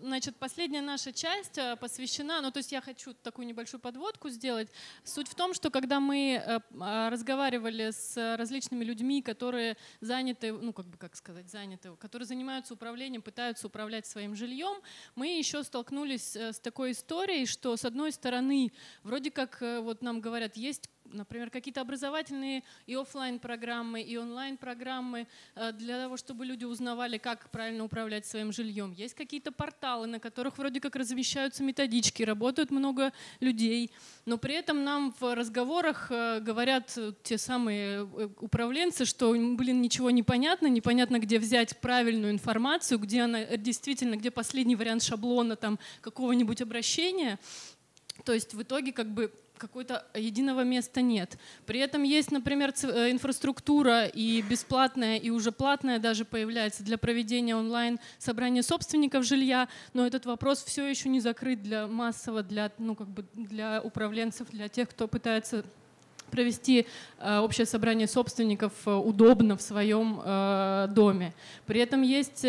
Значит, последняя наша часть э, посвящена, ну то есть я хочу такую небольшую подводку сделать. Суть в том, что когда мы э, а, разговаривали с различными людьми, которые заняты, ну как бы как сказать, заняты, которые занимаются управлением, пытаются управлять своим жильем, мы еще столкнулись э, с такой историей, что с одной стороны вроде как вот нам говорят, есть например, какие-то образовательные и офлайн программы и онлайн-программы э, для того, чтобы люди узнавали, как правильно управлять своим жильем. Есть какие-то порталы, на которых вроде как размещаются методички, работают много людей, но при этом нам в разговорах э, говорят те самые э, управленцы, что, блин, ничего не понятно, непонятно, где взять правильную информацию, где она действительно, где последний вариант шаблона там какого-нибудь обращения. То есть в итоге как бы какого-то единого места нет. При этом есть, например, э, инфраструктура и бесплатная, и уже платная даже появляется для проведения онлайн собрания собственников жилья, но этот вопрос все еще не закрыт для массово, для, ну, как бы для управленцев, для тех, кто пытается провести э, общее собрание собственников э, удобно в своем доме. При этом есть,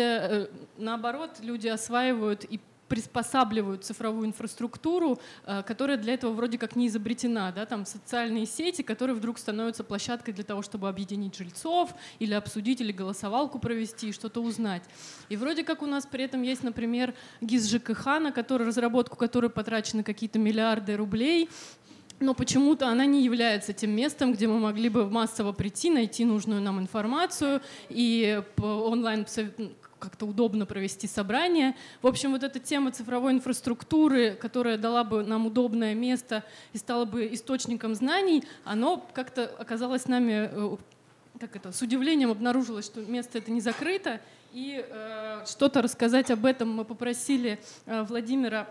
наоборот, люди осваивают и приспосабливают цифровую инфраструктуру, э, которая для этого вроде как не изобретена. Да? Там социальные сети, которые вдруг становятся площадкой для того, чтобы объединить жильцов или обсудить, или голосовалку провести, что-то узнать. И вроде как у нас при этом есть, например, ГИС ЖКХ, на который, разработку которой потрачены какие-то миллиарды рублей, но почему-то она не является тем местом, где мы могли бы массово прийти, найти нужную нам информацию и онлайн как-то удобно провести собрание. В общем, вот эта тема цифровой инфраструктуры, которая дала бы нам удобное место и стала бы источником знаний, оно как-то оказалось нами э, как это, с удивлением обнаружилось, что место это не закрыто. И э, что-то рассказать об этом мы попросили э, Владимира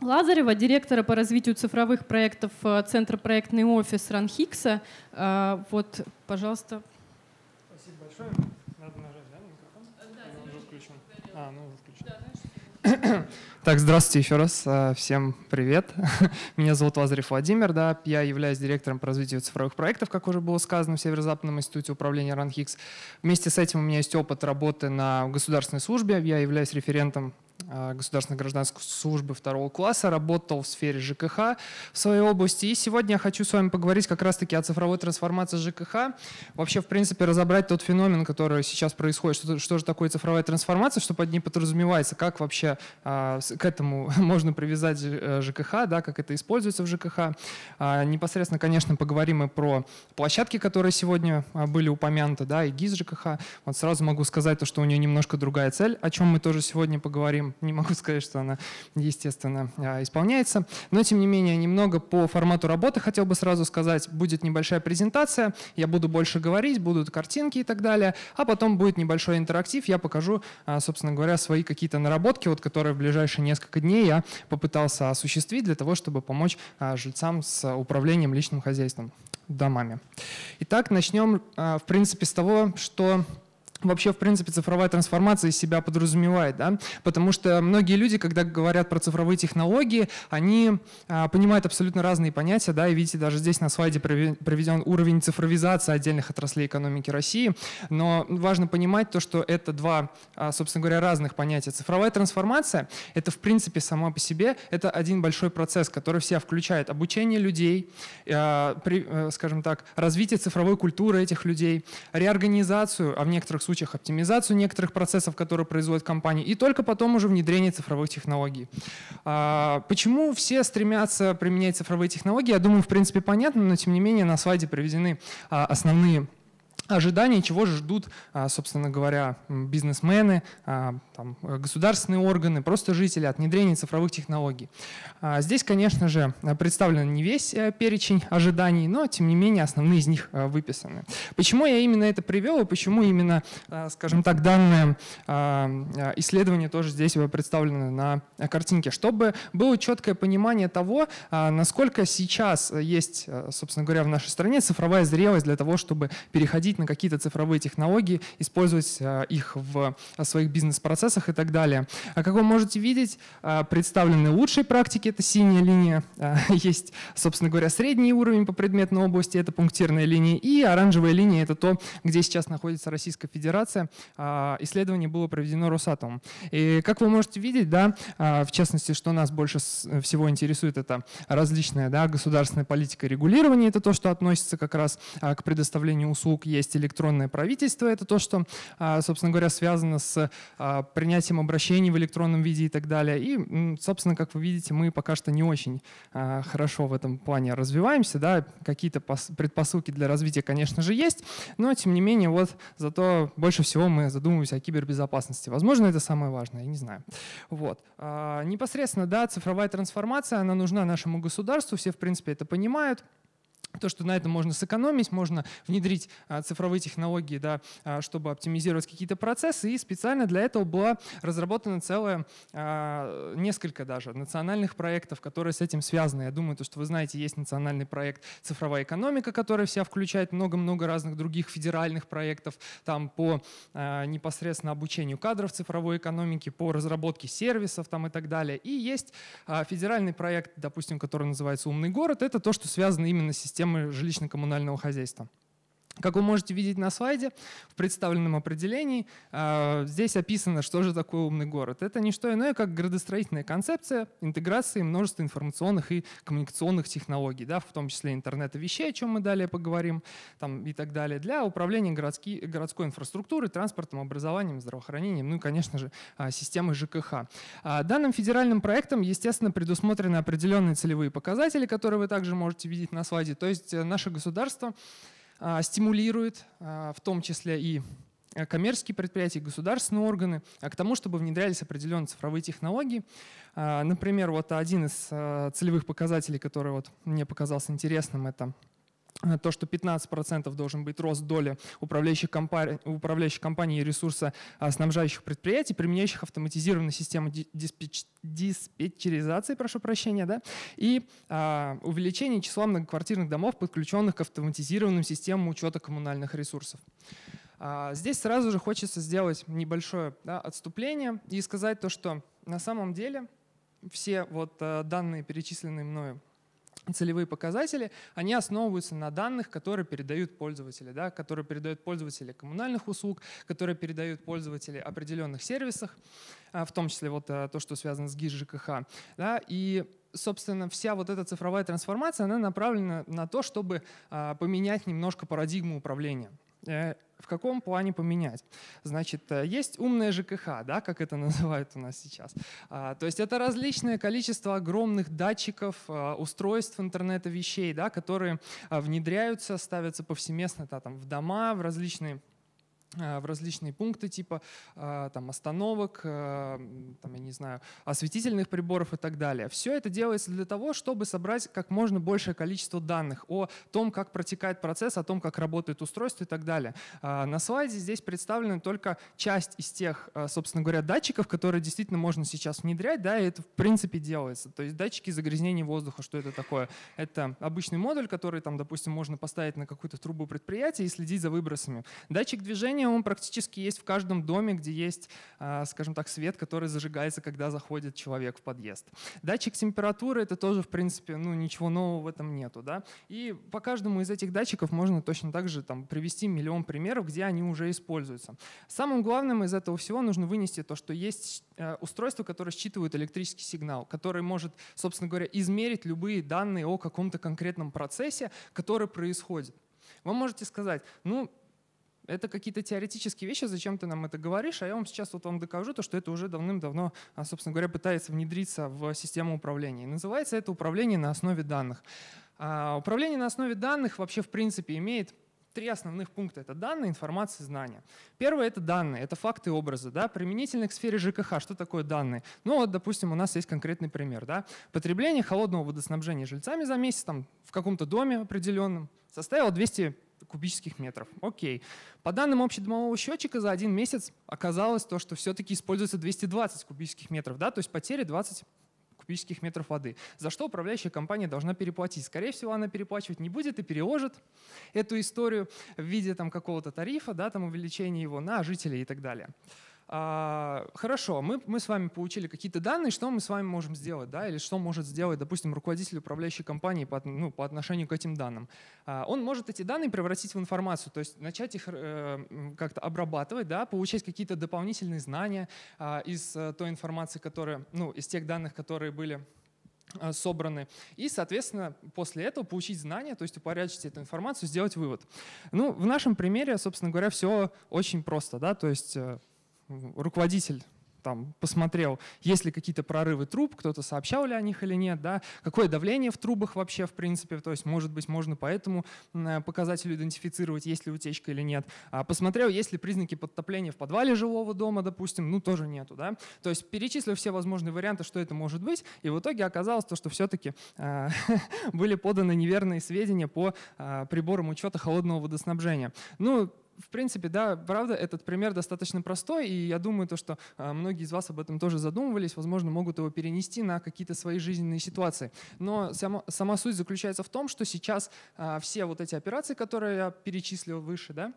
Лазарева, директора по развитию цифровых проектов э, Центра проектный офис Ранхикса. Э, вот, пожалуйста. Спасибо большое. А, ну, да, так, здравствуйте еще раз. А, всем привет. Меня зовут Лазарев Владимир. Да, я являюсь директором по развитию цифровых проектов, как уже было сказано, в Северо-Западном институте управления РАНХИКС. Вместе с этим у меня есть опыт работы на государственной службе. Я являюсь референтом а, государственной гражданской службы второго класса, работал в сфере ЖКХ в своей области. И сегодня я хочу с вами поговорить как раз-таки о цифровой трансформации ЖКХ. Вообще, в принципе, разобрать тот феномен, который сейчас происходит, что, что же такое цифровая трансформация, что под ней подразумевается, как вообще а, к этому можно привязать ЖКХ, э, да, как это используется в ЖКХ. А, непосредственно, конечно, поговорим и про площадки, которые сегодня а, были упомянуты, да, и ГИС ЖКХ. Вот сразу могу сказать, то, что у нее немножко другая цель, о чем мы тоже сегодня поговорим не могу сказать, что она, естественно, а, исполняется. Но, тем не менее, немного по формату работы хотел бы сразу сказать. Будет небольшая презентация, я буду больше говорить, будут картинки и так далее. А потом будет небольшой интерактив, я покажу, а, собственно говоря, свои какие-то наработки, вот, которые в ближайшие несколько дней я попытался осуществить для того, чтобы помочь а, жильцам с управлением личным хозяйством домами. Итак, начнем, в принципе, с того, что вообще, в принципе, цифровая трансформация из себя подразумевает, да, потому что многие люди, когда говорят про цифровые технологии, они а, понимают абсолютно разные понятия, да, и видите, даже здесь на слайде проведен уровень цифровизации отдельных отраслей экономики России, но важно понимать то, что это два, а, собственно говоря, разных понятия. Цифровая трансформация — это, в принципе, сама по себе, это один большой процесс, который вся включает обучение людей, а, при, а, скажем так, развитие цифровой культуры этих людей, реорганизацию, а в некоторых случаях оптимизацию некоторых процессов, которые производит компания, и только потом уже внедрение цифровых технологий. А, почему все стремятся применять цифровые технологии, я думаю, в принципе, понятно, но тем не менее на слайде приведены а, основные ожидания, чего же ждут, а, собственно говоря, бизнесмены, а, там, э, государственные органы, просто жители от внедрения цифровых технологий. А, здесь, конечно же, представлен не весь э, перечень ожиданий, но, тем не менее, основные из них э, выписаны. Почему я именно это привел и почему именно, скажем так, данное исследование тоже здесь представлено на картинке? Чтобы было четкое понимание того, насколько сейчас есть, собственно говоря, в нашей стране цифровая зрелость для того, чтобы переходить переходить на какие-то цифровые технологии, использовать э, их в э, своих бизнес-процессах и так далее. А как вы можете видеть, э, представлены лучшие практики, это синяя линия, есть, собственно говоря, средний уровень по предметной области, это пунктирная линия, и оранжевая линия — это то, где сейчас находится Российская Федерация. А, исследование было проведено Росатом. И как вы можете видеть, да, а, в частности, что нас больше всего интересует, это различная да, государственная политика регулирования, это то, что относится как раз к предоставлению услуг, есть есть электронное правительство, это то, что, а, собственно говоря, связано с а, принятием обращений в электронном виде и так далее. И, собственно, как вы видите, мы пока что не очень а, хорошо в этом плане развиваемся, да, какие-то предпосылки для развития, конечно же, есть, но, тем не менее, вот зато больше всего мы задумываемся о кибербезопасности. Возможно, это самое важное, я не знаю. Вот. Непосредственно, да, цифровая трансформация, она нужна нашему государству, все, в принципе, это понимают то, что на этом можно сэкономить, можно внедрить а, цифровые технологии, да, а, чтобы оптимизировать какие-то процессы. И специально для этого была разработана целая а, несколько даже национальных проектов, которые с этим связаны. Я думаю, то, что вы знаете, есть национальный проект «Цифровая экономика», который вся включает много-много разных других федеральных проектов там по непосредственно обучению кадров цифровой экономики, по разработке сервисов там и так далее. И есть федеральный проект, допустим, который называется «Умный город». Это то, что связано именно с системой системы жилищно-коммунального хозяйства. Как вы можете видеть на слайде, в представленном определении а, здесь описано, что же такое умный город. Это не что иное, как градостроительная концепция интеграции множества информационных и коммуникационных технологий, да, в том числе интернета вещей, о чем мы далее поговорим, там, и так далее, для управления городски, городской инфраструктурой, транспортом, образованием, здравоохранением, ну и, конечно же, а, системой ЖКХ. А, данным федеральным проектом, естественно, предусмотрены определенные целевые показатели, которые вы также можете видеть на слайде. То есть э, наше государство Государство а, стимулирует а, в том числе и э, коммерческие предприятия, и государственные органы а, к тому, чтобы внедрялись определенные цифровые технологии. Например, вот один из э, целевых показателей, который вот мне показался интересным, это Э, то, что 15% должен быть рост доли управляющих, компаний, управляющих компаний и ресурса э, снабжающих предприятий, применяющих автоматизированную систему диспетч- диспетчеризации, прошу прощения, да, и а, увеличение числа многоквартирных домов, подключенных к автоматизированным системам учета коммунальных ресурсов. А, здесь сразу же хочется сделать небольшое да, отступление и сказать то, что на самом деле все вот данные, перечисленные мною целевые показатели, они основываются на данных, которые передают пользователи, да, которые передают пользователи коммунальных услуг, которые передают пользователи определенных сервисах, а, в том числе вот а, то, что связано с ГИС ЖКХ. Да, и собственно, вся вот эта цифровая трансформация, она направлена на то, чтобы а, поменять немножко парадигму управления. Э, в каком плане поменять? Значит, э, есть умная ЖКХ, да, как это называют у нас сейчас. А, то есть это различное количество огромных датчиков, э, устройств интернета вещей, да, которые внедряются, ставятся повсеместно да, там, в дома, в различные Э, в различные пункты типа э, там, остановок, э, там, я не знаю, осветительных приборов и так далее. Все это делается для того, чтобы собрать как можно большее количество данных о том, как протекает процесс, о том, как работает устройство и так далее. На слайде здесь представлена только часть из тех, собственно говоря, датчиков, которые действительно можно сейчас внедрять, да, и это в принципе делается. То есть датчики загрязнения воздуха, что это такое? Это обычный модуль, который там, допустим, можно поставить на какую-то трубу предприятия и следить за выбросами. Датчик движения сожалению, он практически есть в каждом доме, где есть, а, скажем так, свет, который зажигается, когда заходит человек в подъезд. Датчик температуры — это тоже, в принципе, ну, ничего нового в этом нету. Да? И по каждому из этих датчиков можно точно так же там, привести миллион примеров, где они уже используются. Самым главным из этого всего нужно вынести то, что есть а, устройство, которое считывает электрический сигнал, который может, собственно говоря, измерить любые данные о каком-то конкретном процессе, который происходит. Вы можете сказать, ну, это какие-то теоретические вещи, зачем ты нам это говоришь, а я вам сейчас вот вам докажу то, что это уже давным-давно, а, собственно говоря, пытается внедриться в систему управления. И называется это управление на основе данных. А управление на основе данных вообще в принципе имеет три основных пункта. Это данные, информация, знания. Первое — это данные, это факты и образы. Да? Применительно к сфере ЖКХ. Что такое данные? Ну вот, допустим, у нас есть конкретный пример. Да? Потребление холодного водоснабжения жильцами за месяц там, в каком-то доме определенном составило 200 кубических метров. Окей. По данным общедомового счетчика за один месяц оказалось то, что все-таки используется 220 кубических метров, да, то есть потери 20 кубических метров воды, за что управляющая компания должна переплатить. Скорее всего, она переплачивать не будет и переложит эту историю в виде там, какого-то тарифа, да, там, увеличения его на жителей и так далее а, хорошо, мы, мы с вами получили какие-то данные, что мы с вами можем сделать, да, или что может сделать, допустим, руководитель управляющей компании по, ну, по отношению к этим данным. А, он может эти данные превратить в информацию, то есть начать их э, как-то обрабатывать, да, получать какие-то дополнительные знания э, из э, той информации, которая, ну, из тех данных, которые были а, собраны. И, соответственно, после этого получить знания, то есть упорядочить эту информацию, сделать вывод. Ну, в нашем примере, собственно говоря, все очень просто, да, то есть э, руководитель там, посмотрел, есть ли какие-то прорывы труб, кто-то сообщал ли о них или нет, да, какое давление в трубах вообще, в принципе, то есть, может быть, можно по этому э, показателю идентифицировать, есть ли утечка или нет. А посмотрел, есть ли признаки подтопления в подвале жилого дома, допустим, ну, тоже нету, да. То есть, перечислил все возможные варианты, что это может быть, и в итоге оказалось то, что все-таки э, были поданы неверные сведения по э, приборам учета холодного водоснабжения. Ну, в принципе, да, правда, этот пример достаточно простой, и я думаю, то, что а, многие из вас об этом тоже задумывались, возможно, могут его перенести на какие-то свои жизненные ситуации. Но сама, сама суть заключается в том, что сейчас а, все вот эти операции, которые я перечислил выше, да,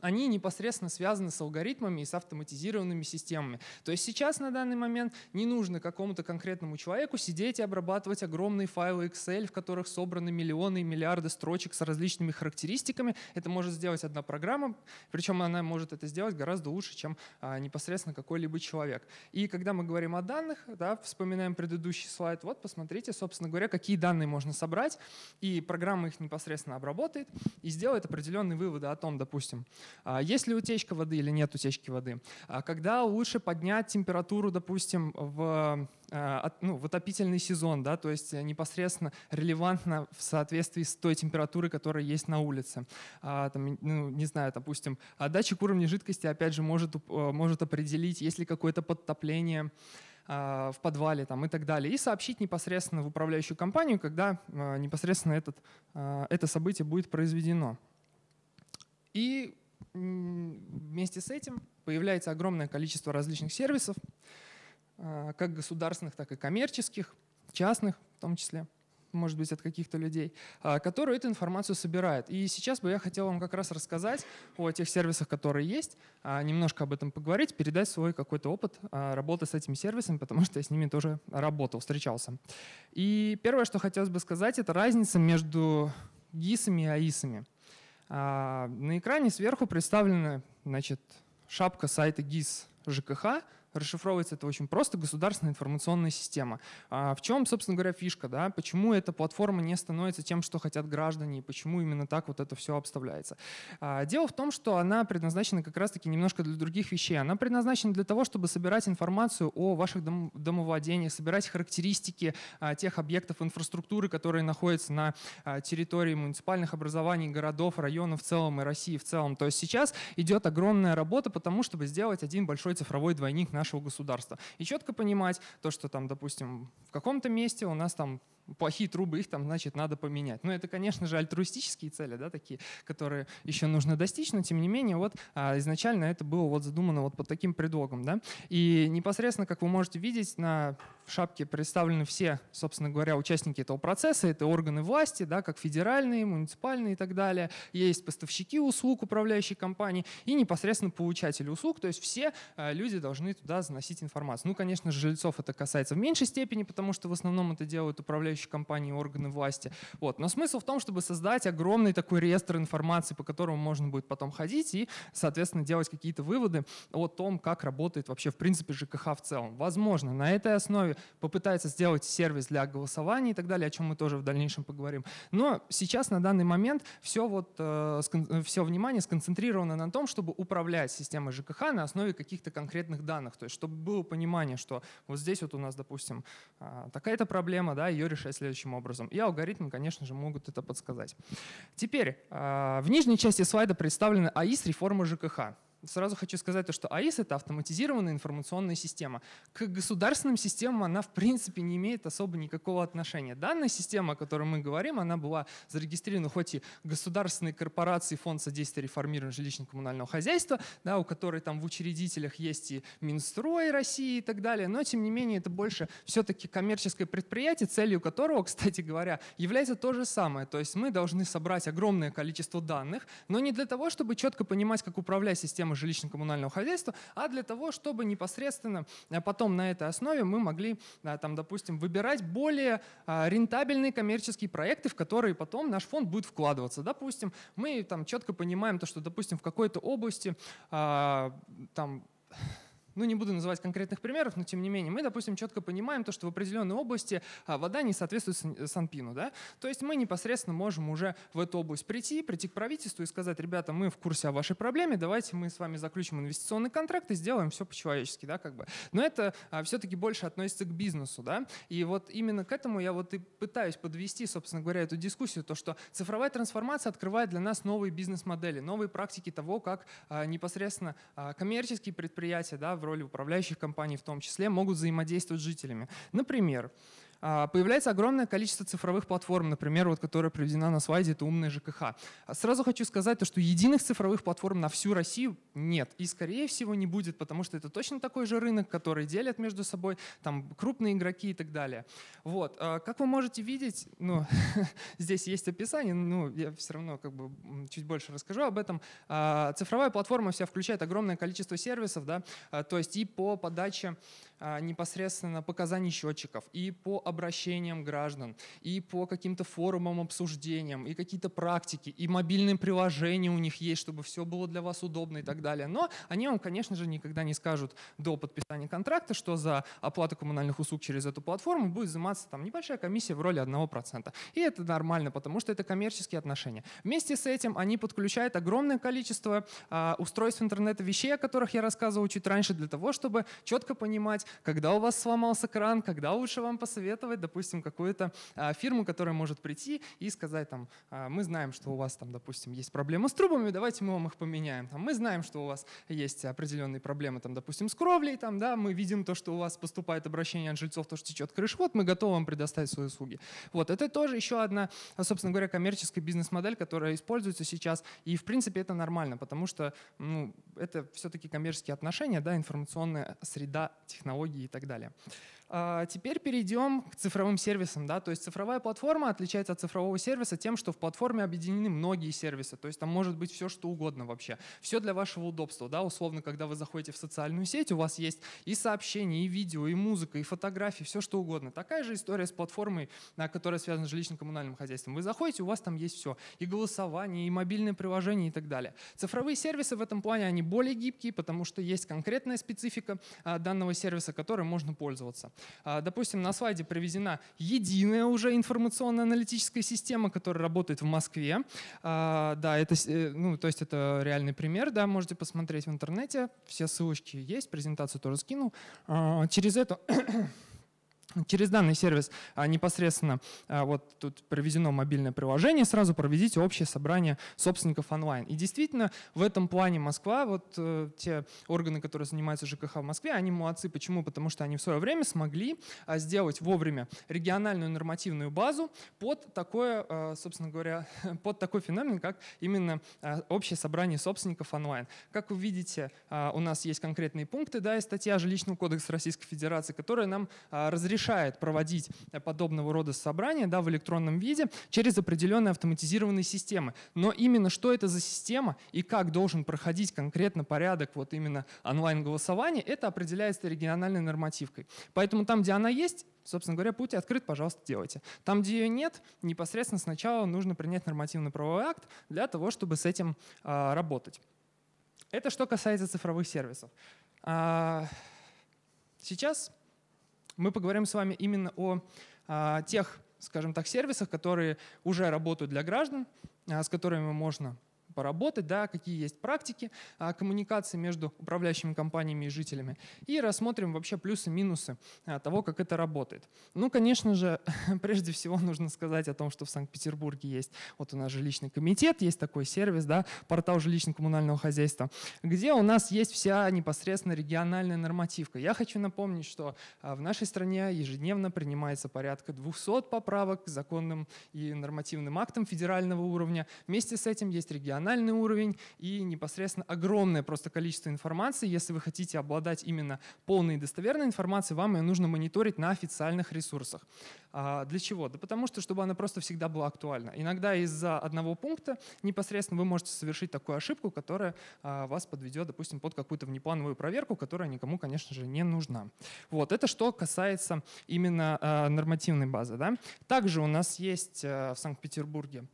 они непосредственно связаны с алгоритмами и с автоматизированными системами. То есть сейчас на данный момент не нужно какому-то конкретному человеку сидеть и обрабатывать огромные файлы Excel, в которых собраны миллионы и миллиарды строчек с различными характеристиками. Это может сделать одна программа, причем она может это сделать гораздо лучше, чем а, непосредственно какой-либо человек. И когда мы говорим о данных, да, вспоминаем предыдущий слайд, вот посмотрите, собственно говоря, какие данные можно собрать, и программа их непосредственно обработает и сделает определенные выводы о том, допустим, а есть ли утечка воды или нет утечки воды? А когда лучше поднять температуру, допустим, в а, ну, в отопительный сезон, да, то есть непосредственно релевантно в соответствии с той температурой, которая есть на улице. там, ну, не знаю, допустим, датчик уровня жидкости, опять же, может, может определить, есть ли какое-то подтопление в подвале там, и так далее. И сообщить непосредственно в управляющую компанию, когда непосредственно этот, это событие будет произведено. И вместе с этим появляется огромное количество различных сервисов, а, как государственных, так и коммерческих, частных в том числе, может быть, от каких-то людей, а, которые эту информацию собирают. И сейчас бы я хотел вам как раз рассказать о тех сервисах, которые есть, а, немножко об этом поговорить, передать свой какой-то опыт работы с этими сервисами, потому что я с ними тоже работал, встречался. И первое, что хотелось бы сказать, это разница между ГИСами и АИСами. А, на экране сверху представлена значит, шапка сайта GIS ЖКХ, расшифровывается это очень просто, государственная информационная система. А в чем, собственно говоря, фишка, да? Почему эта платформа не становится тем, что хотят граждане, и почему именно так вот это все обставляется? А, дело в том, что она предназначена как раз-таки немножко для других вещей. Она предназначена для того, чтобы собирать информацию о ваших дом домовладениях, собирать характеристики а, тех объектов инфраструктуры, которые находятся на а, территории муниципальных образований, городов, районов в целом и России в целом. То есть сейчас идет огромная работа потому чтобы сделать один большой цифровой двойник на нашего государства. И четко понимать то, что там, допустим, в каком-то месте у нас там плохие трубы, их там, значит, надо поменять. Но ну, это, конечно же, альтруистические цели, да, такие, которые еще нужно достичь, но тем не менее, вот а, изначально это было вот задумано вот под таким предлогом, да. И непосредственно, как вы можете видеть, на шапке представлены все, собственно говоря, участники этого процесса. Это органы власти, да, как федеральные, муниципальные и так далее. Есть поставщики услуг управляющей компании и непосредственно получатели услуг. То есть все а, люди должны туда заносить информацию. Ну, конечно же, жильцов это касается в меньшей степени, потому что в основном это делают управляющие управляющей компанией, органы власти. Вот. Но смысл в том, чтобы создать огромный такой реестр информации, по которому можно будет потом ходить и, соответственно, делать какие-то выводы о том, как работает вообще в принципе ЖКХ в целом. Возможно, на этой основе попытается сделать сервис для голосования и так далее, о чем мы тоже в дальнейшем поговорим. Но сейчас, на данный момент, все, вот, э, все внимание сконцентрировано на том, чтобы управлять системой ЖКХ на основе каких-то конкретных данных. То есть, чтобы было понимание, что вот здесь вот у нас, допустим, а, такая-то проблема, да, ее решение решать следующим образом. И алгоритмы, конечно же, могут это подсказать. Теперь а, в нижней части слайда представлены АИС реформы ЖКХ сразу хочу сказать то, что АИС — это автоматизированная информационная система. К государственным системам она, в принципе, не имеет особо никакого отношения. Данная система, о которой мы говорим, она была зарегистрирована хоть и государственной корпорацией Фонд содействия реформированию жилищно-коммунального хозяйства, да, у которой там в учредителях есть и Минстрой России и так далее, но, тем не менее, это больше все-таки коммерческое предприятие, целью которого, кстати говоря, является то же самое. То есть мы должны собрать огромное количество данных, но не для того, чтобы четко понимать, как управлять системой системы жилищно-коммунального хозяйства, а для того, чтобы непосредственно э, потом на этой основе мы могли, э, там, допустим, выбирать более э, рентабельные коммерческие проекты, в которые потом наш фонд будет вкладываться. Допустим, мы там четко понимаем то, что, допустим, в какой-то области там ну не буду называть конкретных примеров, но тем не менее, мы, допустим, четко понимаем то, что в определенной области а, вода не соответствует э, Санпину, да, то есть мы непосредственно можем уже в эту область прийти, прийти к правительству и сказать, ребята, мы в курсе о вашей проблеме, давайте мы с вами заключим инвестиционный контракт и сделаем все по-человечески, да, как бы. Но это а, все-таки больше относится к бизнесу, да, и вот именно к этому я вот и пытаюсь подвести, собственно говоря, эту дискуссию, то, что цифровая трансформация открывает для нас новые бизнес-модели, новые практики того, как а, непосредственно коммерческие предприятия, да, в роли управляющих компаний в том числе, могут взаимодействовать с жителями. Например, а, появляется огромное количество цифровых платформ, например, вот, которая приведена на слайде, это умная ЖКХ. А сразу хочу сказать, то, что единых цифровых платформ на всю Россию нет. И, скорее всего, не будет, потому что это точно такой же рынок, который делят между собой там крупные игроки и так далее. Вот. А как вы можете видеть, ну, здесь есть описание, ну, я все равно как бы чуть больше расскажу об этом. Цифровая платформа вся включает огромное количество сервисов, да, то есть и по подаче а, непосредственно показаний счетчиков, и по обращениям граждан, и по каким-то форумам, обсуждениям, и какие-то практики, и мобильные приложения у них есть, чтобы все было для вас удобно и так далее. Но они вам, конечно же, никогда не скажут до подписания контракта, что за оплату коммунальных услуг через эту платформу будет заниматься там небольшая комиссия в роли 1%. И это нормально, потому что это коммерческие отношения. Вместе с этим они подключают огромное количество э, устройств интернета вещей, о которых я рассказывал чуть раньше, для того, чтобы четко понимать, когда у вас сломался кран, когда лучше вам посоветовать, допустим, какую-то а, фирму, которая может прийти и сказать, там, а, мы знаем, что у вас, там, допустим, есть проблемы с трубами, давайте мы вам их поменяем. Там, мы знаем, что у вас есть определенные проблемы, там, допустим, с кровлей, там, да, мы видим то, что у вас поступает обращение от жильцов, то, что течет крыш, вот мы готовы вам предоставить свои услуги. Вот, это тоже еще одна, собственно говоря, коммерческая бизнес-модель, которая используется сейчас, и, в принципе, это нормально, потому что, ну, это все-таки коммерческие отношения, да, информационная среда технологий технологии и так далее. А, теперь перейдем к цифровым сервисам. Да? То есть цифровая платформа отличается от цифрового сервиса тем, что в платформе объединены многие сервисы. То есть там может быть все, что угодно вообще. Все для вашего удобства. Да? Условно, когда вы заходите в социальную сеть, у вас есть и сообщения, и видео, и музыка, и фотографии, все что угодно. Такая же история с платформой, а, которая связана с жилищно-коммунальным хозяйством. Вы заходите, у вас там есть все. И голосование, и мобильные приложения, и так далее. Цифровые сервисы в этом плане, они более гибкие, потому что есть конкретная специфика а, данного сервиса, которым можно пользоваться. А, допустим, на слайде приведена единая уже информационно-аналитическая система, которая работает в Москве. А, да, это, э, ну, то есть это реальный пример, да, можете посмотреть в интернете, все ссылочки есть, презентацию тоже скинул. А, через эту Через данный сервис а, непосредственно, а, вот тут проведено мобильное приложение, сразу проведите общее собрание собственников онлайн. И действительно, в этом плане Москва, вот э, те органы, которые занимаются ЖКХ в Москве, они молодцы. Почему? Потому что они в свое время смогли а, сделать вовремя региональную нормативную базу под такое, собственно говоря, под такой феномен, как именно общее собрание собственников онлайн. Как вы видите, у нас есть конкретные пункты, да, и статья Жилищного кодекса Российской Федерации, которые нам э, разрешает проводить подобного рода собрания да, в электронном виде через определенные автоматизированные системы. Но именно что это за система и как должен проходить конкретно порядок вот именно онлайн-голосования, это определяется региональной нормативкой. Поэтому там, где она есть, собственно говоря, путь открыт, пожалуйста, делайте. Там, где ее нет, непосредственно сначала нужно принять нормативный правовой акт для того, чтобы с этим а, работать. Это что касается цифровых сервисов. А, сейчас мы поговорим с вами именно о а, тех, скажем так, сервисах, которые уже работают для граждан, а, с которыми можно поработать, да, какие есть практики а, коммуникации между управляющими компаниями и жителями. И рассмотрим вообще плюсы-минусы а, того, как это работает. Ну, конечно же, прежде всего нужно сказать о том, что в Санкт-Петербурге есть, вот у нас жилищный комитет, есть такой сервис, да, портал жилищно-коммунального хозяйства, где у нас есть вся непосредственно региональная нормативка. Я хочу напомнить, что а, в нашей стране ежедневно принимается порядка 200 поправок к законным и нормативным актам федерального уровня. Вместе с этим есть региональные профессиональный уровень и непосредственно огромное просто количество информации. Если вы хотите обладать именно полной и достоверной информацией, вам ее нужно мониторить на официальных ресурсах. А для чего? Да потому что, чтобы она просто всегда была актуальна. Иногда из-за одного пункта непосредственно вы можете совершить такую ошибку, которая а, вас подведет, допустим, под какую-то внеплановую проверку, которая никому, конечно же, не нужна. Вот, это что касается именно а, нормативной базы. Да? Также у нас есть а, в Санкт-Петербурге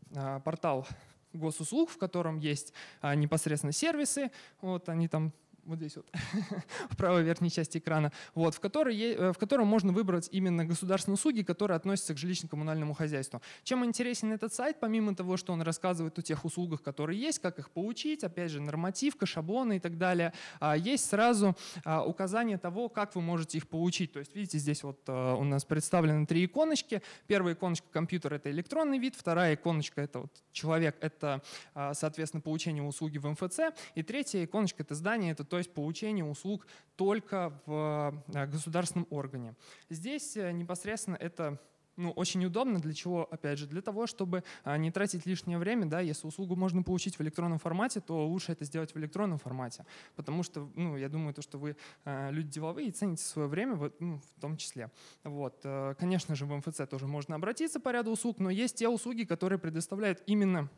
портал госуслуг, в котором есть а, непосредственно сервисы, вот они там вот здесь вот, в правой верхней части экрана, вот, в, которой, э, в котором можно выбрать именно государственные услуги, которые относятся к жилищно-коммунальному хозяйству. Чем интересен этот сайт, помимо того, что он рассказывает о тех услугах, которые есть, как их получить, опять же, нормативка, шаблоны и так далее, а, есть сразу а, указание того, как вы можете их получить. То есть, видите, здесь вот э, у нас представлены три иконочки. Первая иконочка компьютер — это электронный вид, вторая иконочка — это вот человек, это, а, соответственно, получение услуги в МФЦ, и третья иконочка — это здание, это то, то есть получение услуг только в э, государственном органе. Здесь э, непосредственно это ну, очень удобно. Для чего? Опять же, для того, чтобы э, не тратить лишнее время. Да, если услугу можно получить в электронном формате, то лучше это сделать в электронном формате. Потому что, ну, я думаю, то, что вы люди деловые и цените свое время в, ну, в том числе. Вот. Конечно же, в МФЦ тоже можно обратиться по ряду услуг, но есть те услуги, которые предоставляют именно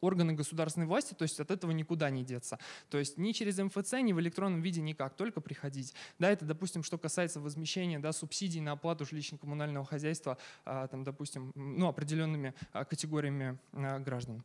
органы государственной власти, то есть от этого никуда не деться. То есть ни через МФЦ, ни в электронном виде никак, только приходить. Да, это, допустим, что касается возмещения да, субсидий на оплату жилищно-коммунального хозяйства, а, там, допустим, ну, определенными а, категориями а, граждан.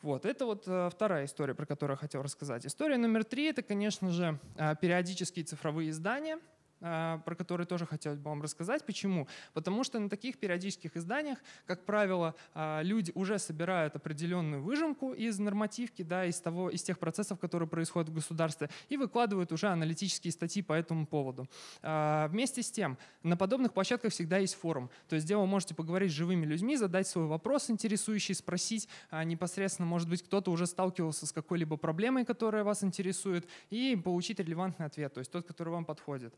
Вот, это вот э, вторая история, про которую я хотел рассказать. История номер три — это, конечно же, а, периодические цифровые издания — а, про который тоже хотелось бы вам рассказать. Почему? Потому что на таких периодических изданиях, как правило, а, люди уже собирают определенную выжимку из нормативки, да, из, того, из тех процессов, которые происходят в государстве, и выкладывают уже аналитические статьи по этому поводу. А, вместе с тем, на подобных площадках всегда есть форум. То есть, где вы можете поговорить с живыми людьми, задать свой вопрос интересующий, спросить непосредственно, может быть, кто-то уже сталкивался с какой-либо проблемой, которая вас интересует, и получить релевантный ответ, то есть тот, который вам подходит.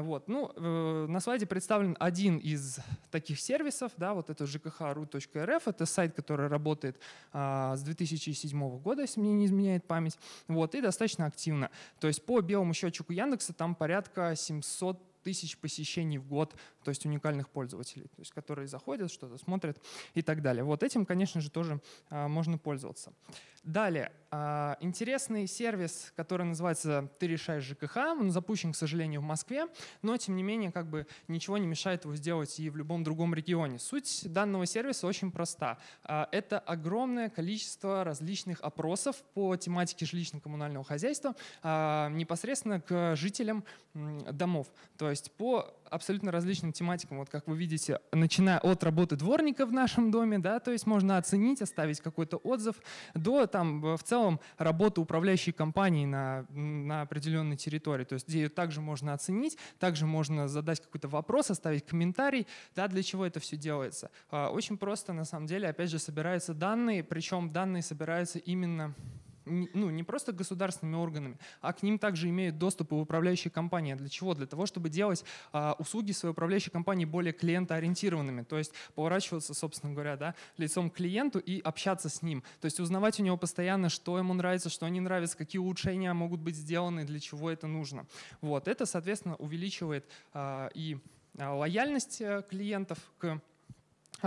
Вот. Ну, э, на слайде представлен один из таких сервисов, да, вот это jkh.ru.rf, это сайт, который работает э, с 2007 года, если мне не изменяет память, вот, и достаточно активно. То есть по белому счетчику Яндекса там порядка 700 тысяч посещений в год, то есть уникальных пользователей, то есть которые заходят, что-то смотрят и так далее. Вот этим, конечно же, тоже э, можно пользоваться. Далее, а, интересный сервис, который называется «Ты решаешь ЖКХ», он запущен, к сожалению, в Москве, но, тем не менее, как бы ничего не мешает его сделать и в любом другом регионе. Суть данного сервиса очень проста. А, это огромное количество различных опросов по тематике жилищно-коммунального хозяйства а, непосредственно к жителям домов. То есть по абсолютно различным тематикам. Вот как вы видите, начиная от работы дворника в нашем доме, да, то есть можно оценить, оставить какой-то отзыв, до там э, в целом работы управляющей компании на, на определенной территории. То есть ее также можно оценить, также можно задать какой-то вопрос, оставить комментарий, да, для чего это все делается. А, очень просто, на самом деле, опять же, собираются данные, причем данные собираются именно ну, не просто государственными органами, а к ним также имеют доступ и управляющие компании. Для чего? Для того, чтобы делать а, услуги своей управляющей компании более клиентоориентированными, то есть поворачиваться, собственно говоря, да, лицом к клиенту и общаться с ним, то есть узнавать у него постоянно, что ему нравится, что не нравится, какие улучшения могут быть сделаны, для чего это нужно. Вот. Это, соответственно, увеличивает а, и а, лояльность э, клиентов к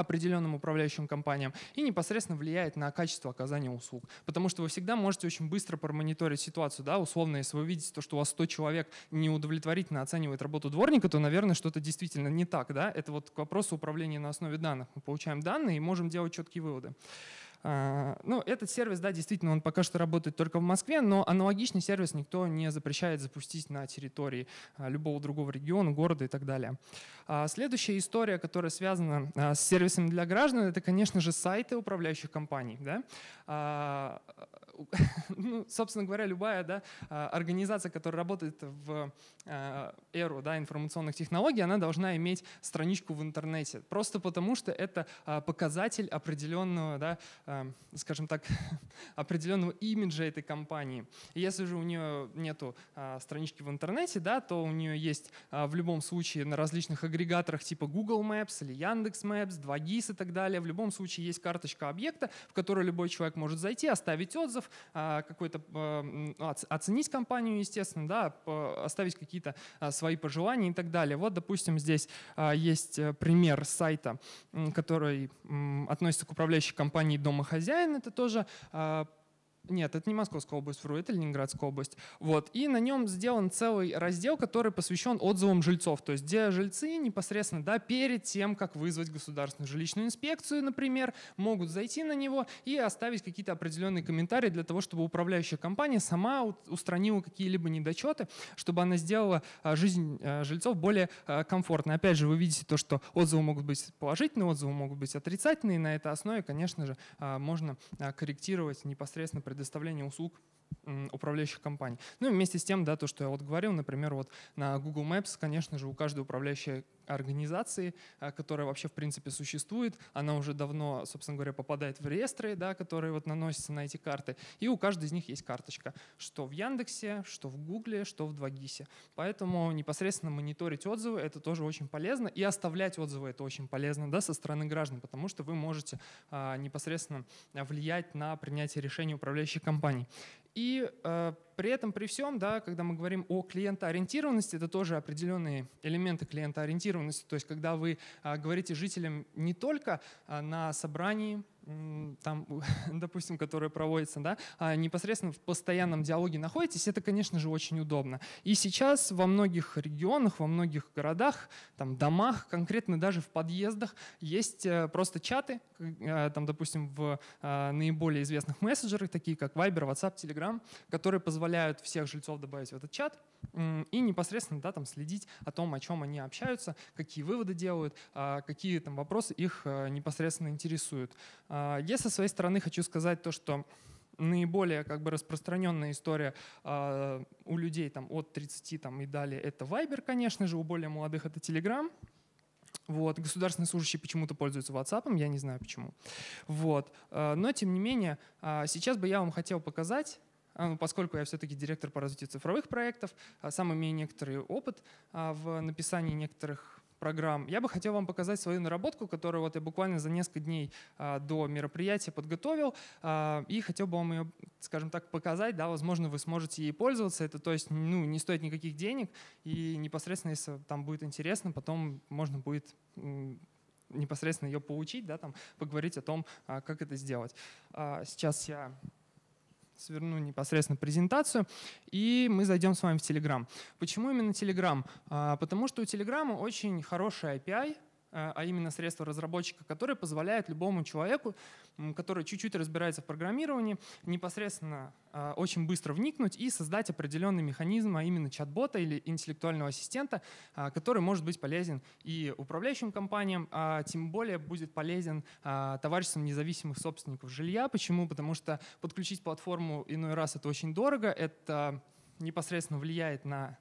определенным управляющим компаниям и непосредственно влияет на качество оказания услуг. Потому что вы всегда можете очень быстро промониторить ситуацию, да, условно, если вы видите то, что у вас 100 человек неудовлетворительно оценивает работу дворника, то, наверное, что-то действительно не так, да, это вот к вопросу управления на основе данных. Мы получаем данные и можем делать четкие выводы. А, ну, этот сервис, да, действительно, он пока что работает только в Москве, но аналогичный сервис никто не запрещает запустить на территории а, любого другого региона, города и так далее. А следующая история, которая связана с сервисами для граждан, это, конечно же, сайты управляющих компаний. Да? Ну, собственно говоря, любая да, организация, которая работает в эру да, информационных технологий, она должна иметь страничку в интернете, просто потому что это показатель определенного да, Э, скажем так, определенного имиджа этой компании. если же у нее нет э, странички в интернете, да, то у нее есть э, в любом случае на различных агрегаторах типа Google Maps или Яндекс Maps, 2GIS и так далее. В любом случае есть карточка объекта, в которую любой человек может зайти, оставить отзыв, какой-то, оценить компанию, естественно, да, оставить какие-то свои пожелания и так далее. Вот, допустим, здесь есть пример сайта, который относится к управляющей компании Дома хозяин это тоже а, нет, это не Московская область, вру, это Ленинградская область. Вот. И на нем сделан целый раздел, который посвящен отзывам жильцов. То есть где жильцы непосредственно да, перед тем, как вызвать государственную жилищную инспекцию, например, могут зайти на него и оставить какие-то определенные комментарии для того, чтобы управляющая компания сама устранила какие-либо недочеты, чтобы она сделала а, жизнь а, жильцов более а, комфортной. Опять же, вы видите то, что отзывы могут быть положительные, отзывы могут быть отрицательные. На этой основе, конечно же, можно корректировать непосредственно предоставления услуг управляющих компаний. Ну и вместе с тем, да, то, что я вот говорил, например, вот на Google Maps, конечно же, у каждой управляющей организации, а, которая вообще в принципе существует, она уже давно, собственно говоря, попадает в реестры, да, которые вот наносятся на эти карты, и у каждой из них есть карточка, что в Яндексе, что в Гугле, что в 2GIS. Поэтому непосредственно мониторить отзывы это тоже очень полезно, и оставлять отзывы это очень полезно, да, со стороны граждан, потому что вы можете а, непосредственно а, влиять на принятие решения управляющей управляющих компаний. И э, при этом, при всем, да, когда мы говорим о клиентоориентированности, это тоже определенные элементы клиентоориентированности. То есть, когда вы э, говорите жителям не только э, на собрании, э, там, допустим, которое проводится, да, а непосредственно в постоянном диалоге находитесь, это, конечно же, очень удобно. И сейчас во многих регионах, во многих городах, там, домах, конкретно даже в подъездах есть э, просто чаты, э, там, допустим, в э, наиболее известных мессенджерах, такие как Viber, WhatsApp, Telegram, Telegram, которые позволяют всех жильцов добавить в этот чат и непосредственно да, там, следить о том, о чем они общаются, какие выводы делают, а, какие там вопросы их э, непосредственно интересуют. А, я со своей стороны хочу сказать то, что наиболее как бы распространенная история э, у людей там от 30 там и далее это Viber, конечно же, у более молодых это Telegram. Вот. Государственные служащие почему-то пользуются WhatsApp, я не знаю почему. Вот. Э, но, тем не менее, сейчас бы я вам хотел показать а, ну, поскольку я все-таки директор по развитию цифровых проектов, а сам имею некоторый опыт а, в написании некоторых программ. Я бы хотел вам показать свою наработку, которую вот я буквально за несколько дней до мероприятия подготовил, и хотел бы вам ее, скажем так, показать, да, возможно, вы сможете ей пользоваться, это, то есть, ну, не стоит никаких денег, и непосредственно, если там будет интересно, потом можно будет непосредственно ее получить, да, там, поговорить о том, как это сделать. Сейчас я сверну непосредственно презентацию, и мы зайдем с вами в Telegram. Почему именно Telegram? А, потому что у Telegram очень хороший API, а, а именно средство разработчика, которое позволяет любому человеку, который чуть-чуть разбирается в программировании, непосредственно а, очень быстро вникнуть и создать определенный механизм, а именно чат-бота или интеллектуального ассистента, а, который может быть полезен и управляющим компаниям, а тем более будет полезен товариществам независимых собственников жилья. Почему? Потому что подключить платформу иной раз это очень дорого, это непосредственно влияет на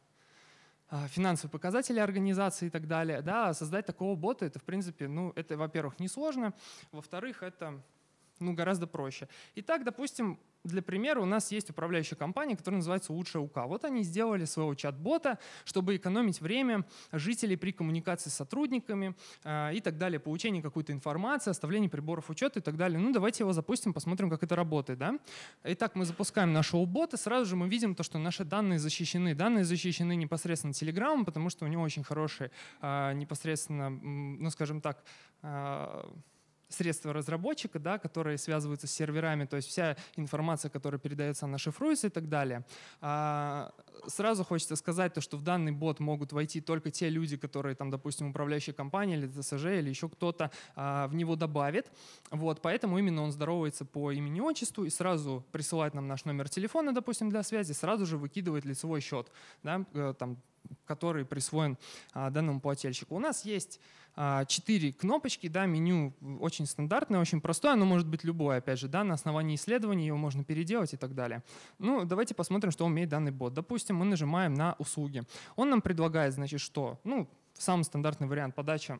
а, финансовые показатели организации и так далее. Да, а создать такого бота, это, в принципе, ну, это, во-первых, несложно. Во-вторых, это ну, гораздо проще. Итак, допустим, для примера у нас есть управляющая компания, которая называется «Лучшая УК». Вот они сделали своего чат-бота, чтобы экономить время жителей при коммуникации с сотрудниками э, и так далее, получение какой-то информации, оставление приборов учета и так далее. Ну, давайте его запустим, посмотрим, как это работает. Да? Итак, мы запускаем нашего бота, сразу же мы видим то, что наши данные защищены. Данные защищены непосредственно Telegram, потому что у него очень хороший э, а, непосредственно, ну, скажем так, э, средства разработчика, да, которые связываются с серверами, то есть вся информация, которая передается, она шифруется и так далее. А, сразу хочется сказать то, что в данный бот могут войти только те люди, которые там, допустим, управляющая компания или ТСЖ или еще кто-то а, в него добавит. Вот, поэтому именно он здоровается по имени отчеству и сразу присылает нам наш номер телефона, допустим, для связи, сразу же выкидывает лицевой счет, да, э, там, который присвоен а, данному плательщику. У нас есть а, четыре кнопочки, да, меню очень стандартное, очень простое, оно может быть любое, опять же, да, на основании исследований его можно переделать и так далее. Ну, давайте посмотрим, что умеет данный бот. Допустим, мы нажимаем на услуги. Он нам предлагает, значит, что? Ну, самый стандартный вариант подачи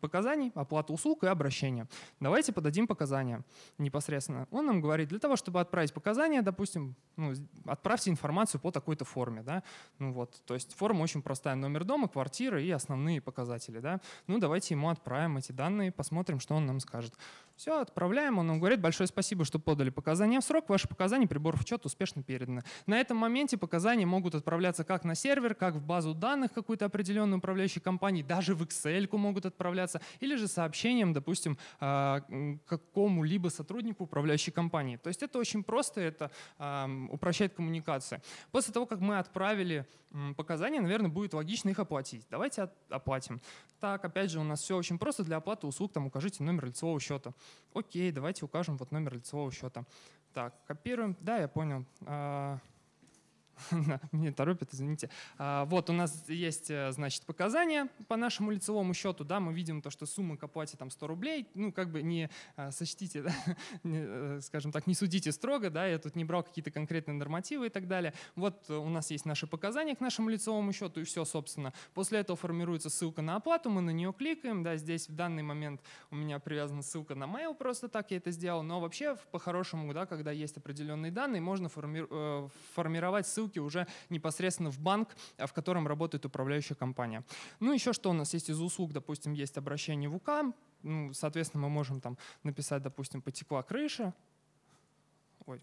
показаний, оплату услуг и обращения. Давайте подадим показания непосредственно. Он нам говорит, для того, чтобы отправить показания, допустим, ну, отправьте информацию по такой-то форме. Да? Ну, вот, то есть форма очень простая, номер дома, квартира и основные показатели. Да? Ну, давайте ему отправим эти данные, посмотрим, что он нам скажет. Все, отправляем, он нам говорит, большое спасибо, что подали показания в срок, ваши показания прибор в учет успешно переданы. На этом моменте показания могут отправляться как на сервер, как в базу данных какой то определенной управляющей компании, даже в Excel могут отправляться отправляться, или же сообщением, допустим, а, какому-либо сотруднику управляющей компании. То есть это очень просто, это упрощает коммуникации. После того, как мы отправили показания, наверное, будет логично их оплатить. Давайте оплатим. Так, опять же, у нас все очень просто. Для оплаты услуг там укажите номер лицевого счета. Окей, давайте укажем вот номер лицевого счета. Так, копируем. Да, я понял. А, Мне торопят, извините. А, вот у нас есть, э, значит, показания по нашему лицевому счету, да, мы видим то, что сумма к оплате там 100 рублей, ну, как бы не а, сочтите, да, не, э, скажем так, не судите строго, да, я тут не брал какие-то конкретные нормативы и так далее. Вот э, у нас есть наши показания к нашему лицевому счету и все, собственно. После этого формируется ссылка на оплату, мы на нее кликаем, да, здесь в данный момент у меня привязана ссылка на mail, просто так я это сделал, но вообще по-хорошему, да, когда есть определенные данные, можно форми формировать ссылку ссылки уже непосредственно в банк, э, в котором работает управляющая компания. Ну, еще что у нас есть из услуг, допустим, есть обращение в УК, ну, соответственно, мы можем там написать, допустим, потекла крыша. Ой.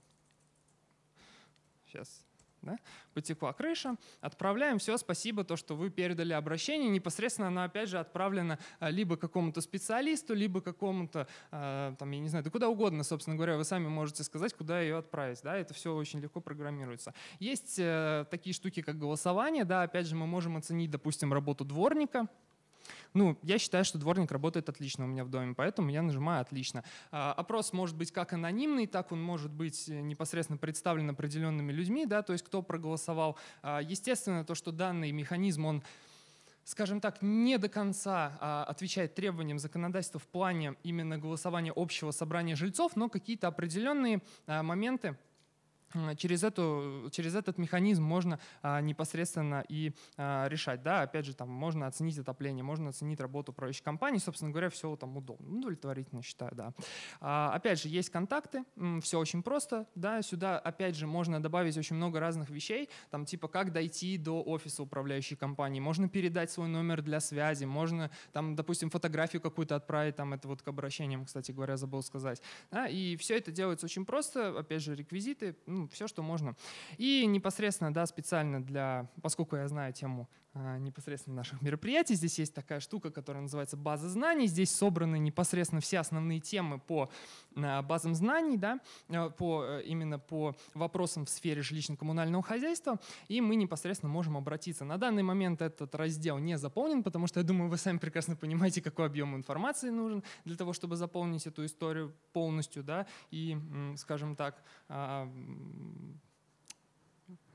Сейчас. Да? Утекла крыша, отправляем, все, спасибо, то, что вы передали обращение. Непосредственно оно, опять же, отправлено а, либо какому-то специалисту, либо какому-то, а, там, я не знаю, да куда угодно, собственно говоря, вы сами можете сказать, куда ее отправить. Да? Это все очень легко программируется. Есть э, такие штуки, как голосование, да, опять же, мы можем оценить, допустим, работу дворника, ну, я считаю, что дворник работает отлично у меня в доме, поэтому я нажимаю «отлично». А, опрос может быть как анонимный, так он может быть э, непосредственно представлен определенными людьми, да, то есть кто проголосовал. А, естественно, то, что данный механизм, он скажем так, не до конца а, отвечает требованиям законодательства в плане именно голосования общего собрания жильцов, но какие-то определенные а, моменты через, эту, через этот механизм можно а, непосредственно и а, решать. Да? Опять же, там можно оценить отопление, можно оценить работу правящей компании. Собственно говоря, все там удобно. Удовлетворительно считаю, да. А, опять же, есть контакты, все очень просто. Да? Сюда, опять же, можно добавить очень много разных вещей, там типа как дойти до офиса управляющей компании. Можно передать свой номер для связи, можно, там, допустим, фотографию какую-то отправить, там это вот к обращениям, кстати говоря, забыл сказать. Да? И все это делается очень просто. Опять же, реквизиты, ну, все, что можно. И непосредственно, да, специально для, поскольку я знаю тему а, непосредственно наших мероприятий. Здесь есть такая штука, которая называется база знаний. Здесь собраны непосредственно все основные темы по а, базам знаний, да, а, по, э, именно по вопросам в сфере жилищно-коммунального хозяйства, и мы непосредственно можем обратиться. На данный момент этот раздел не заполнен, потому что, я думаю, вы сами прекрасно понимаете, какой объем информации нужен для того, чтобы заполнить эту историю полностью, да, и, скажем так,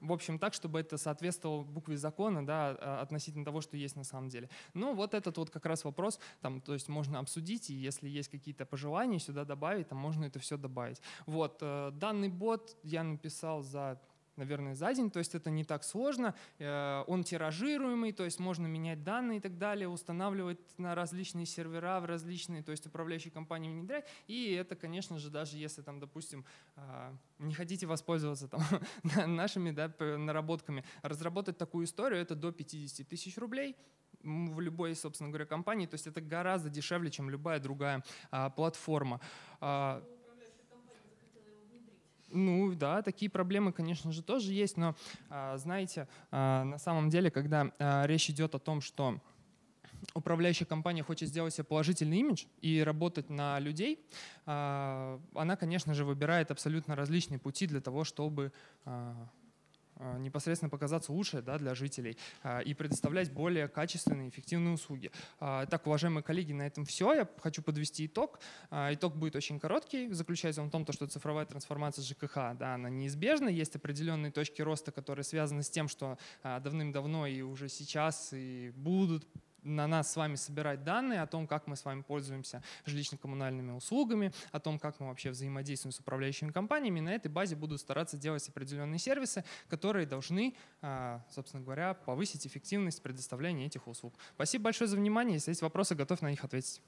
в общем, так, чтобы это соответствовало букве закона, да, а, относительно того, что есть на самом деле. Ну, вот этот вот как раз вопрос, там, то есть можно обсудить, и если есть какие-то пожелания сюда добавить, там можно это все добавить. Вот, э, данный бот я написал за наверное, за день. То есть это не так сложно. Э, он тиражируемый, то есть можно менять данные и так далее, устанавливать на различные сервера, в различные, то есть управляющие компании внедрять. И это, конечно же, даже если там, допустим, а, не хотите воспользоваться там, нашими да, наработками, разработать такую историю это до 50 тысяч рублей в любой, собственно говоря, компании. То есть это гораздо дешевле, чем любая другая а, платформа. А, ну да, такие проблемы, конечно же, тоже есть, но а, знаете, а, на самом деле, когда а, речь идет о том, что управляющая компания хочет сделать себе положительный имидж и работать на людей, она, конечно же, выбирает абсолютно различные пути для того, чтобы а, непосредственно показаться лучше да, для жителей а, и предоставлять более качественные, эффективные услуги. А, так, уважаемые коллеги, на этом все. Я хочу подвести итог. Итог будет очень короткий. Заключается он в том, что цифровая трансформация ЖКХ, да, она неизбежна. Есть определенные точки роста, которые связаны с тем, что давным-давно и уже сейчас и будут на нас с вами собирать данные о том, как мы с вами пользуемся жилищно-коммунальными услугами, о том, как мы вообще взаимодействуем с управляющими компаниями. на этой базе будут стараться делать определенные сервисы, которые должны, а, собственно говоря, повысить эффективность предоставления этих услуг. Спасибо большое за внимание. Если есть вопросы, готов на них ответить.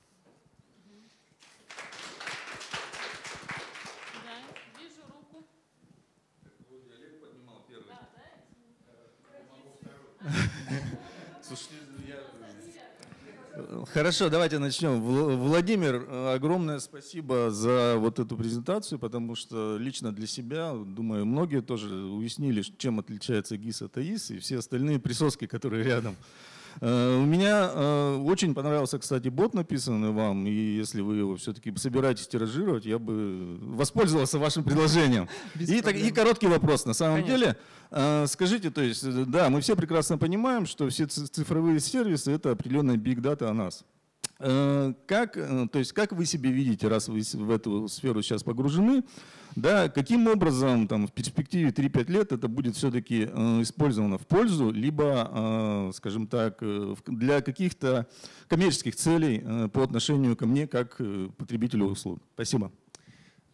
Хорошо, давайте начнем. Владимир, огромное спасибо за вот эту презентацию, потому что лично для себя, думаю, многие тоже уяснили, чем отличается ГИС от АИС и все остальные присоски, которые рядом. Э, у меня э, очень понравился, кстати, бот, написанный вам, и если вы его все-таки собираетесь тиражировать, я бы воспользовался вашим предложением. И, так, и короткий вопрос, на самом Конечно. деле. Э, скажите, то есть, да, мы все прекрасно понимаем, что все цифровые сервисы — это определенная биг-дата о нас. Как, то есть, как вы себе видите, раз вы в эту сферу сейчас погружены, да, каким образом там, в перспективе 3-5 лет это будет все-таки э, использовано в пользу, либо, э, скажем так, э, для каких-то коммерческих целей э, по отношению ко мне как э, потребителю услуг. Спасибо.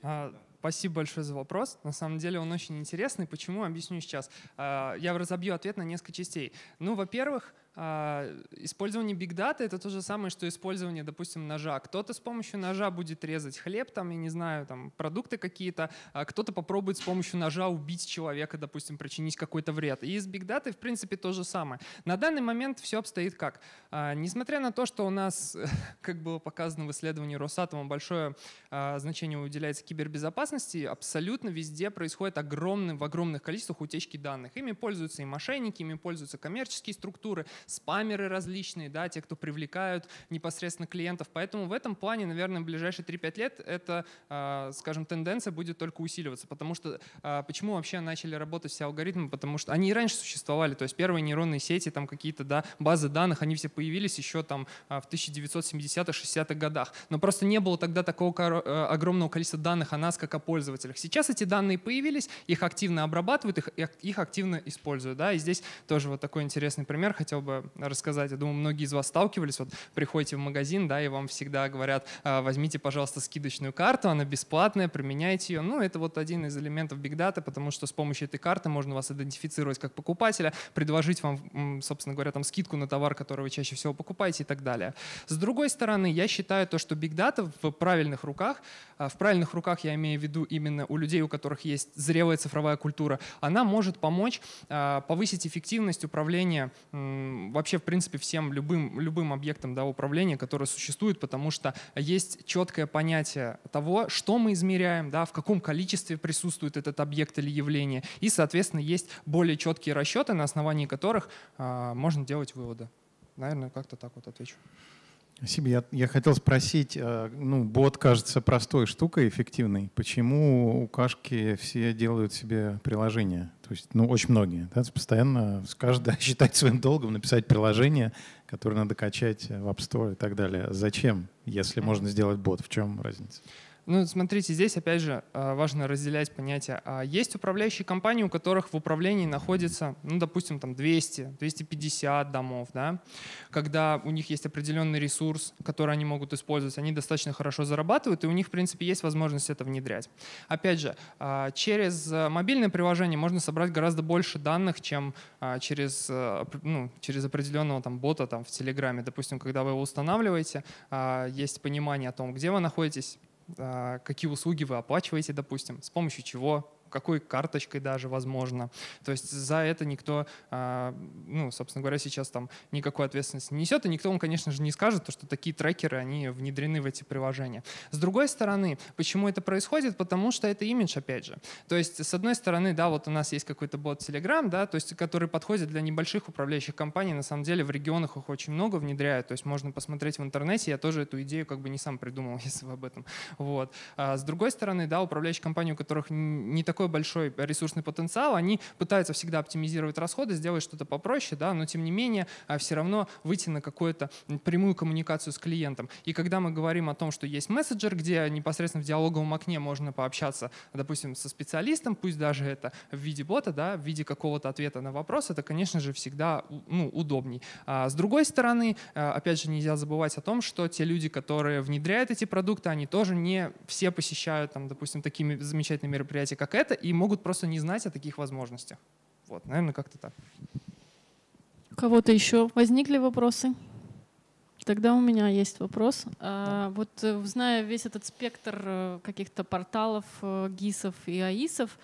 А, спасибо большое за вопрос. На самом деле он очень интересный. Почему? Объясню сейчас. А, я разобью ответ на несколько частей. Ну, во-первых, а, использование биг даты это то же самое, что использование, допустим, ножа. Кто-то с помощью ножа будет резать хлеб, там, я не знаю, там, продукты какие-то, а кто-то попробует с помощью ножа убить человека, допустим, причинить какой-то вред. И с биг даты, в принципе, то же самое. На данный момент все обстоит как? А, несмотря на то, что у нас, как было показано в исследовании Росатома, большое а, значение уделяется кибербезопасности, абсолютно везде происходит огромный, в огромных количествах утечки данных. Ими пользуются и мошенники, ими пользуются коммерческие структуры, спамеры различные, да, те, кто привлекают непосредственно клиентов. Поэтому в этом плане, наверное, в ближайшие 3-5 лет это, а, скажем, тенденция будет только усиливаться. Потому что а, почему вообще начали работать все алгоритмы? Потому что они и раньше существовали. То есть первые нейронные сети, там какие-то да, базы данных, они все появились еще там а, в 1970-60-х годах. Но просто не было тогда такого э, огромного количества данных о нас, как о пользователях. Сейчас эти данные появились, их активно обрабатывают, их, их активно используют. Да? И здесь тоже вот такой интересный пример хотел бы рассказать. Я думаю, многие из вас сталкивались. Вот приходите в магазин, да, и вам всегда говорят, «А, возьмите, пожалуйста, скидочную карту, она бесплатная, применяйте ее. Ну, это вот один из элементов Big Data, потому что с помощью этой карты можно вас идентифицировать как покупателя, предложить вам, собственно говоря, там скидку на товар, который вы чаще всего покупаете и так далее. С другой стороны, я считаю то, что Big Data в правильных руках, а, в правильных руках я имею в виду именно у людей, у которых есть зрелая цифровая культура, она может помочь а, повысить эффективность управления вообще, в принципе, всем любым, любым объектам да, управления, которые существуют, потому что есть четкое понятие того, что мы измеряем, да, в каком количестве присутствует этот объект или явление, и, соответственно, есть более четкие расчеты, на основании которых э, можно делать выводы. Наверное, как-то так вот отвечу. Спасибо. Я, я хотел спросить, э, ну, бот кажется простой штукой, эффективной. Почему у Кашки все делают себе приложение? То есть, ну, очень многие. Да, постоянно каждый считать своим долгом написать приложение, которое надо качать в App Store и так далее. Зачем, если можно сделать бот? В чем разница? Ну, смотрите, здесь опять же а, важно разделять понятия. А, есть управляющие компании, у которых в управлении находится, ну, допустим, там 200, 250 домов, да, когда у них есть определенный ресурс, который они могут использовать, они достаточно хорошо зарабатывают, и у них, в принципе, есть возможность это внедрять. Опять же, а, через мобильное приложение можно собрать гораздо больше данных, чем через, ну, через определенного там бота там в Телеграме. Допустим, когда вы его устанавливаете, есть понимание о том, где вы находитесь, а, какие услуги вы оплачиваете, допустим, с помощью чего какой карточкой даже, возможно. То есть за это никто, а, ну, собственно говоря, сейчас там никакой ответственности не несет, и никто вам, конечно же, не скажет, что такие трекеры, они внедрены в эти приложения. С другой стороны, почему это происходит? Потому что это имидж, опять же. То есть, с одной стороны, да, вот у нас есть какой-то бот Telegram, да, то есть, который подходит для небольших управляющих компаний, на самом деле в регионах их очень много внедряют, то есть можно посмотреть в интернете, я тоже эту идею как бы не сам придумал, если вы об этом. Вот. А с другой стороны, да, управляющие компании, у которых не такой такой большой ресурсный потенциал, они пытаются всегда оптимизировать расходы, сделать что-то попроще, да, но тем не менее а, все равно выйти на какую-то прямую коммуникацию с клиентом. И когда мы говорим о том, что есть мессенджер, где непосредственно в диалоговом окне можно пообщаться, допустим, со специалистом, пусть даже это в виде бота, да, в виде какого-то ответа на вопрос, это, конечно же, всегда ну, удобней. А с другой стороны, а, опять же, нельзя забывать о том, что те люди, которые внедряют эти продукты, они тоже не все посещают, там, допустим, такие замечательные мероприятия, как это, это и могут просто не знать о таких возможностях. Вот, наверное, как-то так. У кого-то еще возникли вопросы? Тогда у меня есть вопрос. А, да. Вот э, зная весь этот спектр э, каких-то порталов, э, ГИСов и АИСов,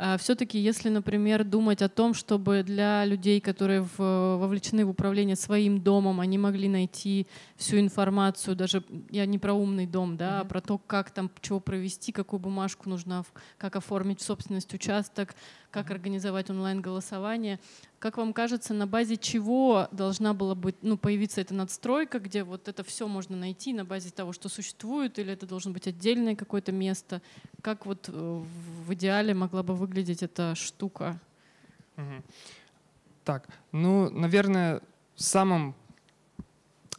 а, все-таки если, например, думать о том, чтобы для людей, которые в, вовлечены в управление своим домом, они могли найти всю информацию, даже я не про умный дом, да, mm-hmm. а про то, как там чего провести, какую бумажку нужно, как оформить собственность участок, как mm-hmm. организовать онлайн-голосование. Как вам кажется, на базе чего должна была быть, ну, появиться эта надстройка, где вот это все можно найти на базе того, что существует, или это должно быть отдельное какое-то место? Как вот э, в идеале могла бы выглядеть эта штука? Угу. Так, ну, наверное, самым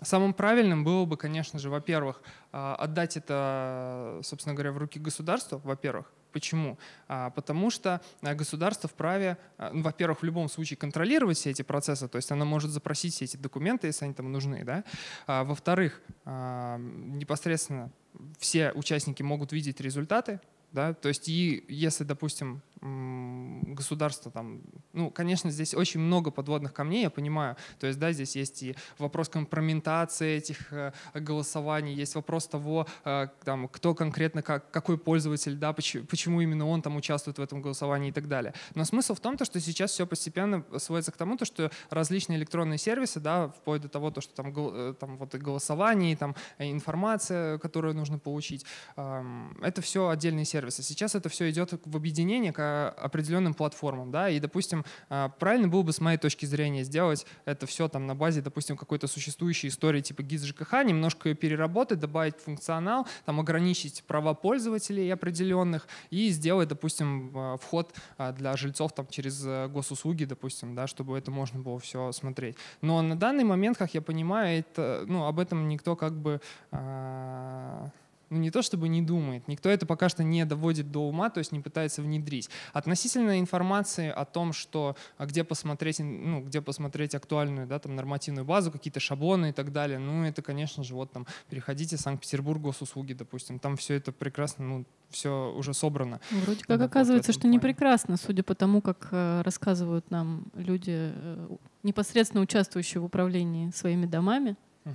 Самым правильным было бы, конечно же, во-первых, а, отдать это, собственно говоря, в руки государства, во-первых, Почему? А, потому что э, государство вправе, э, ну, во-первых, в любом случае контролировать все эти процессы, то есть оно может запросить все эти документы, если они там нужны, да. А, во-вторых, а, непосредственно все участники могут видеть результаты, да, то есть и если, допустим, государство там, ну, конечно, здесь очень много подводных камней, я понимаю, то есть, да, здесь есть и вопрос компрометации этих э, голосований, есть вопрос того, э, там, кто конкретно, как, какой пользователь, да, почему, почему именно он там участвует в этом голосовании и так далее. Но смысл в том, то, что сейчас все постепенно сводится к тому, то, что различные электронные сервисы, да, вплоть до того, то, что там, э, там вот и голосование, и там информация, которую нужно получить, эм, это все отдельные сервисы. Сейчас это все идет в объединение, определенным платформам, да, и, допустим, а, правильно было бы, с моей точки зрения, сделать это все там на базе, допустим, какой-то существующей истории типа ГИС ЖКХ, немножко ее переработать, добавить функционал, там ограничить права пользователей определенных и сделать, допустим, а, вход а, для жильцов там через э, госуслуги, допустим, да, чтобы это можно было все смотреть. Но на данный момент, как я понимаю, это, ну, об этом никто как бы... Э- ну, не то чтобы не думает, никто это пока что не доводит до ума, то есть не пытается внедрить. Относительно информации о том, что а где посмотреть, ну, где посмотреть актуальную, да, там, нормативную базу, какие-то шаблоны и так далее, ну, это, конечно же, вот там, переходите в Санкт-Петербург госуслуги, допустим, там все это прекрасно, ну, все уже собрано. Вроде как да, оказывается, вот что плане. не прекрасно, судя по тому, как э, рассказывают нам люди, э, непосредственно участвующие в управлении своими домами. Угу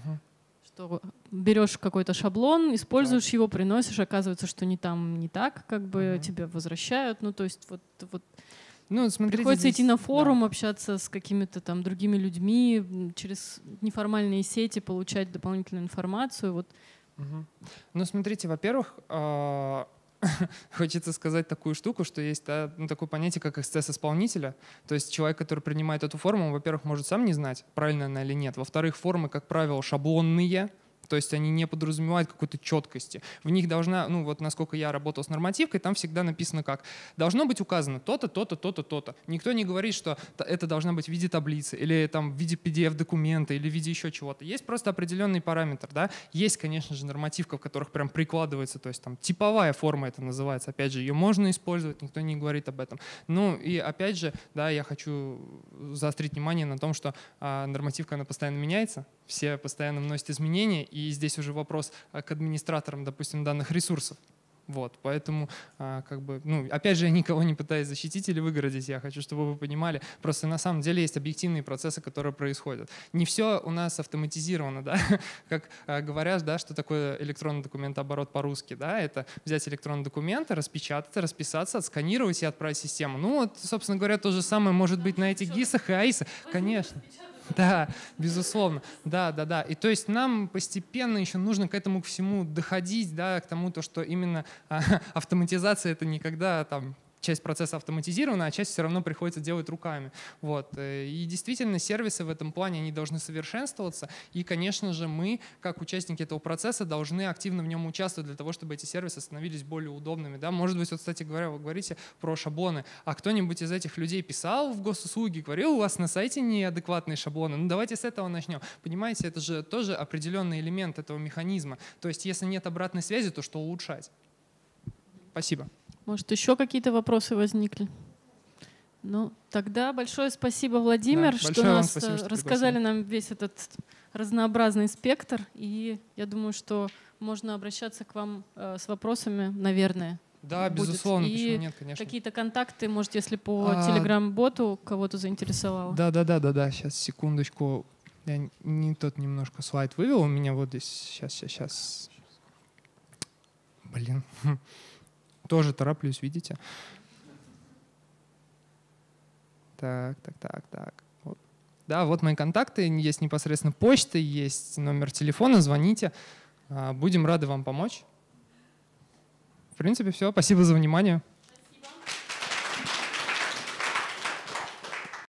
что берешь какой-то шаблон, используешь да. его, приносишь, оказывается, что не там, не так, как бы угу. тебя возвращают. Ну, то есть вот, вот ну, смотрите, приходится здесь, идти на форум, да. общаться с какими-то там другими людьми, через неформальные сети получать дополнительную информацию. Вот. Угу. Ну, смотрите, во-первых, а, хочется сказать такую штуку, что есть да, ну, такое понятие, как эксцесс исполнителя. То есть человек, который принимает эту форму, во-первых, может сам не знать, правильно она или нет. Во-вторых, формы, как правило, шаблонные — то есть они не подразумевают какой-то четкости. В них должна, ну вот насколько я работал с нормативкой, там всегда написано как. Должно быть указано то-то, то-то, то-то, то-то. Никто не говорит, что это должна быть в виде таблицы или там в виде PDF-документа или в виде еще чего-то. Есть просто определенный параметр, да. Есть, конечно же, нормативка, в которых прям прикладывается, то есть там типовая форма это называется. Опять же, ее можно использовать, никто не говорит об этом. Ну и опять же, да, я хочу заострить внимание на том, что а, нормативка, она постоянно меняется, все постоянно вносят изменения, и здесь уже вопрос а, к администраторам, допустим, данных ресурсов. Вот, поэтому, а, как бы, ну, опять же, я никого не пытаюсь защитить или выгородить, я хочу, чтобы вы понимали, просто на самом деле есть объективные процессы, которые происходят. Не все у нас автоматизировано, да, как а, говорят, да, что такое электронный документооборот по-русски, да, это взять электронный документ, распечатать, расписаться, отсканировать и отправить систему. Ну, вот, собственно говоря, то же самое может быть на этих ГИСах и АИСах, конечно. Да, безусловно. Да, да, да. И то есть нам постепенно еще нужно к этому всему доходить, да, к тому, то, что именно а, автоматизация это никогда там часть процесса автоматизирована, а часть все равно приходится делать руками. Вот. Э, и действительно, сервисы в этом плане они должны совершенствоваться. И, конечно же, мы, как участники этого процесса, должны активно в нем участвовать для того, чтобы эти сервисы становились более удобными. Да? Может быть, вот, кстати говоря, вы говорите про шаблоны, а кто-нибудь из этих людей писал в госуслуги, говорил, у вас на сайте неадекватные шаблоны. Ну, давайте с этого начнем. Понимаете, это же тоже определенный элемент этого механизма. То есть, если нет обратной связи, то что улучшать? Спасибо. Может, еще какие-то вопросы возникли? Ну, тогда большое спасибо, Владимир, да, что нас э, спасибо, что рассказали нам весь этот разнообразный спектр. И я думаю, что можно обращаться к вам э, с вопросами, наверное. Да, будет. безусловно, и почему нет, конечно. Какие-то контакты, может, если по а... телеграм-боту кого-то заинтересовало. Да, да, да, да, да. Сейчас секундочку. Я не тот немножко слайд вывел. У меня вот здесь сейчас, сейчас, сейчас. Блин. Тоже тороплюсь, видите? Так, так, так, так. Вот. Да, вот мои контакты, есть непосредственно почта, есть номер телефона, звоните. А, будем рады вам помочь. В принципе, все. Спасибо за внимание.